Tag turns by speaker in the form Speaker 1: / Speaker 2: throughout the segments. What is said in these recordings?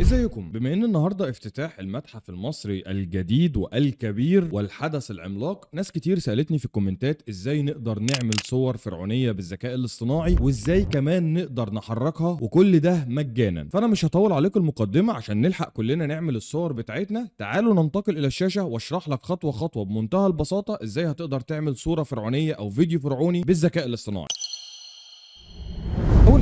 Speaker 1: ازيكم بما ان النهارده افتتاح المتحف المصري الجديد والكبير والحدث العملاق ناس كتير سالتني في الكومنتات ازاي نقدر نعمل صور فرعونيه بالذكاء الاصطناعي وازاي كمان نقدر نحركها وكل ده مجانا فانا مش هطول عليكم المقدمه عشان نلحق كلنا نعمل الصور بتاعتنا تعالوا ننتقل الى الشاشه واشرح لك خطوه خطوه بمنتهى البساطه ازاي هتقدر تعمل صوره فرعونيه او فيديو فرعوني بالذكاء الاصطناعي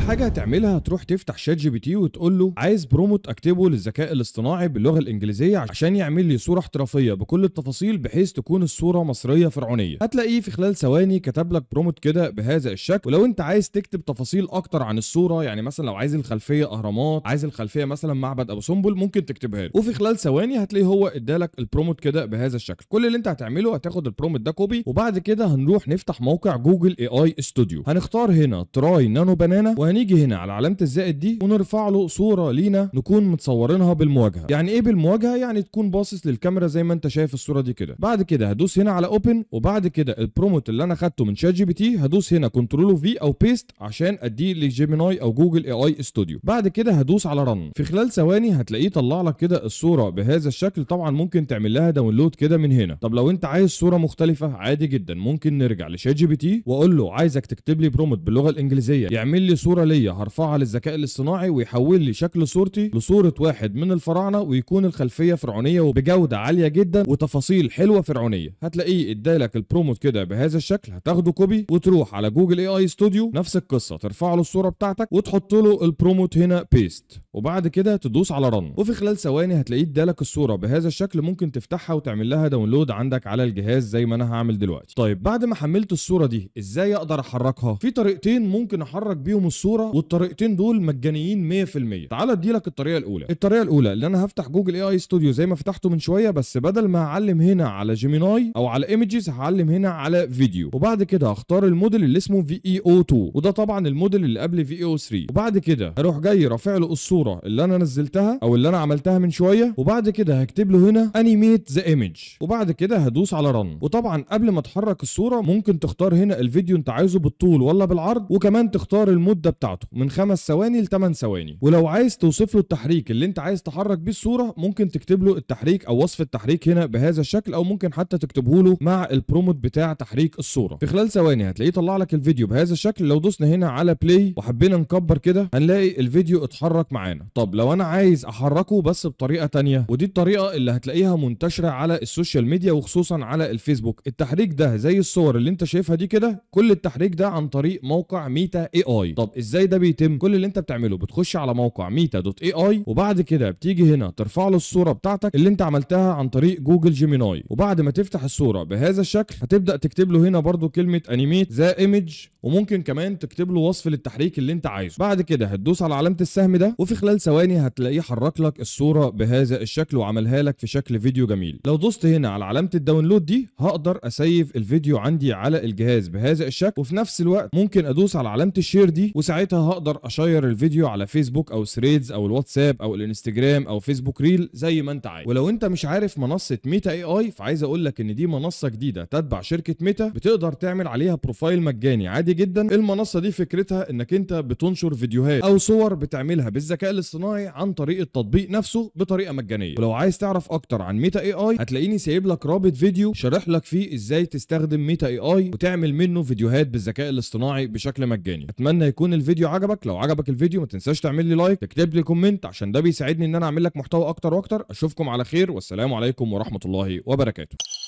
Speaker 1: حاجه هتعملها هتروح تفتح شات جي بي تي وتقول له عايز بروموت اكتبه للذكاء الاصطناعي باللغه الانجليزيه عشان يعمل لي صوره احترافيه بكل التفاصيل بحيث تكون الصوره مصريه فرعونيه هتلاقيه في خلال ثواني كتب لك بروموت كده بهذا الشكل ولو انت عايز تكتب تفاصيل اكتر عن الصوره يعني مثلا لو عايز الخلفيه اهرامات عايز الخلفيه مثلا معبد ابو سمبل ممكن تكتبها له وفي خلال ثواني هتلاقيه هو ادالك البروموت كده بهذا الشكل كل اللي انت هتعمله هتاخد البروموت ده كوبي وبعد كده هنروح نفتح موقع جوجل اي اي استوديو هنختار هنا تراي نانو بنانا وهن هنيجي هنا على علامه الزائد دي ونرفع له صوره لينا نكون متصورينها بالمواجهه يعني ايه بالمواجهه يعني تكون باصص للكاميرا زي ما انت شايف الصوره دي كده بعد كده هدوس هنا على اوبن وبعد كده البروموت اللي انا خدته من شات جي بي تي هدوس هنا كنترول في او بيست عشان اديه لجيميناي او جوجل اي اي استوديو بعد كده هدوس على رن في خلال ثواني هتلاقيه طلع لك كده الصوره بهذا الشكل طبعا ممكن تعمل لها داونلود كده من هنا طب لو انت عايز صوره مختلفه عادي جدا ممكن نرجع لشات جي بي تي واقول له عايزك تكتب لي بروموت باللغه الانجليزيه يعمل لي صوره ليا هرفعها للذكاء الاصطناعي ويحول لي شكل صورتي لصوره واحد من الفراعنه ويكون الخلفيه فرعونيه وبجوده عاليه جدا وتفاصيل حلوه فرعونيه هتلاقيه ادالك البروموت كده بهذا الشكل هتاخده كوبي وتروح على جوجل اي اي ستوديو نفس القصه ترفع له الصوره بتاعتك وتحط له البروموت هنا بيست وبعد كده تدوس على رن وفي خلال ثواني هتلاقيه ادالك الصوره بهذا الشكل ممكن تفتحها وتعمل لها داونلود عندك على الجهاز زي ما انا هعمل دلوقتي طيب بعد ما حملت الصوره دي ازاي اقدر احركها في طريقتين ممكن احرك بيهم الصوره الصوره والطريقتين دول مجانيين 100% تعال اديلك الطريقه الاولى الطريقه الاولى اللي انا هفتح جوجل اي اي ستوديو زي ما فتحته من شويه بس بدل ما هعلم هنا على جيميناي او على ايمجز هعلم هنا على فيديو وبعد كده هختار الموديل اللي اسمه في اي او 2 وده طبعا الموديل اللي قبل في اي او 3 وبعد كده هروح جاي رافع له الصوره اللي انا نزلتها او اللي انا عملتها من شويه وبعد كده هكتب له هنا انيميت ذا ايمج وبعد كده هدوس على رن وطبعا قبل ما تحرك الصوره ممكن تختار هنا الفيديو انت عايزه بالطول ولا بالعرض وكمان تختار المده بتاعته من خمس ثواني لثمان ثواني ولو عايز توصف له التحريك اللي انت عايز تحرك بيه الصوره ممكن تكتب له التحريك او وصف التحريك هنا بهذا الشكل او ممكن حتى تكتبه له مع البروموت بتاع تحريك الصوره في خلال ثواني هتلاقيه طلع لك الفيديو بهذا الشكل لو دوسنا هنا على بلاي وحبينا نكبر كده هنلاقي الفيديو اتحرك معانا طب لو انا عايز احركه بس بطريقه تانية ودي الطريقه اللي هتلاقيها منتشره على السوشيال ميديا وخصوصا على الفيسبوك التحريك ده زي الصور اللي انت شايفها دي كده كل التحريك ده عن طريق موقع ميتا اي اي طب ازاي ده بيتم كل اللي انت بتعمله بتخش على موقع ميتا دوت اي اي وبعد كده بتيجي هنا ترفع له الصوره بتاعتك اللي انت عملتها عن طريق جوجل جيميناي وبعد ما تفتح الصوره بهذا الشكل هتبدا تكتب له هنا برده كلمه انيميت ذا ايمج وممكن كمان تكتب له وصف للتحريك اللي انت عايزه بعد كده هتدوس على علامه السهم ده وفي خلال ثواني هتلاقيه حرك لك الصوره بهذا الشكل وعملها لك في شكل فيديو جميل لو دوست هنا على علامه الداونلود دي هقدر اسيف الفيديو عندي على الجهاز بهذا الشكل وفي نفس الوقت ممكن ادوس على علامه الشير دي وساعتها ساعتها هقدر اشير الفيديو على فيسبوك او ثريدز او الواتساب او الانستجرام او فيسبوك ريل زي ما انت عايز ولو انت مش عارف منصه ميتا اي اي فعايز اقول لك ان دي منصه جديده تتبع شركه ميتا بتقدر تعمل عليها بروفايل مجاني عادي جدا المنصه دي فكرتها انك انت بتنشر فيديوهات او صور بتعملها بالذكاء الاصطناعي عن طريق التطبيق نفسه بطريقه مجانيه ولو عايز تعرف اكتر عن ميتا اي اي هتلاقيني سايب لك رابط فيديو شارح لك فيه ازاي تستخدم ميتا اي اي وتعمل منه فيديوهات بالذكاء الاصطناعي بشكل مجاني اتمنى يكون الفيديو الفيديو عجبك لو عجبك الفيديو ما تنساش تعمل لي لايك تكتب لي كومنت عشان ده بيساعدني ان انا اعمل لك محتوى اكتر واكتر اشوفكم على خير والسلام عليكم ورحمه الله وبركاته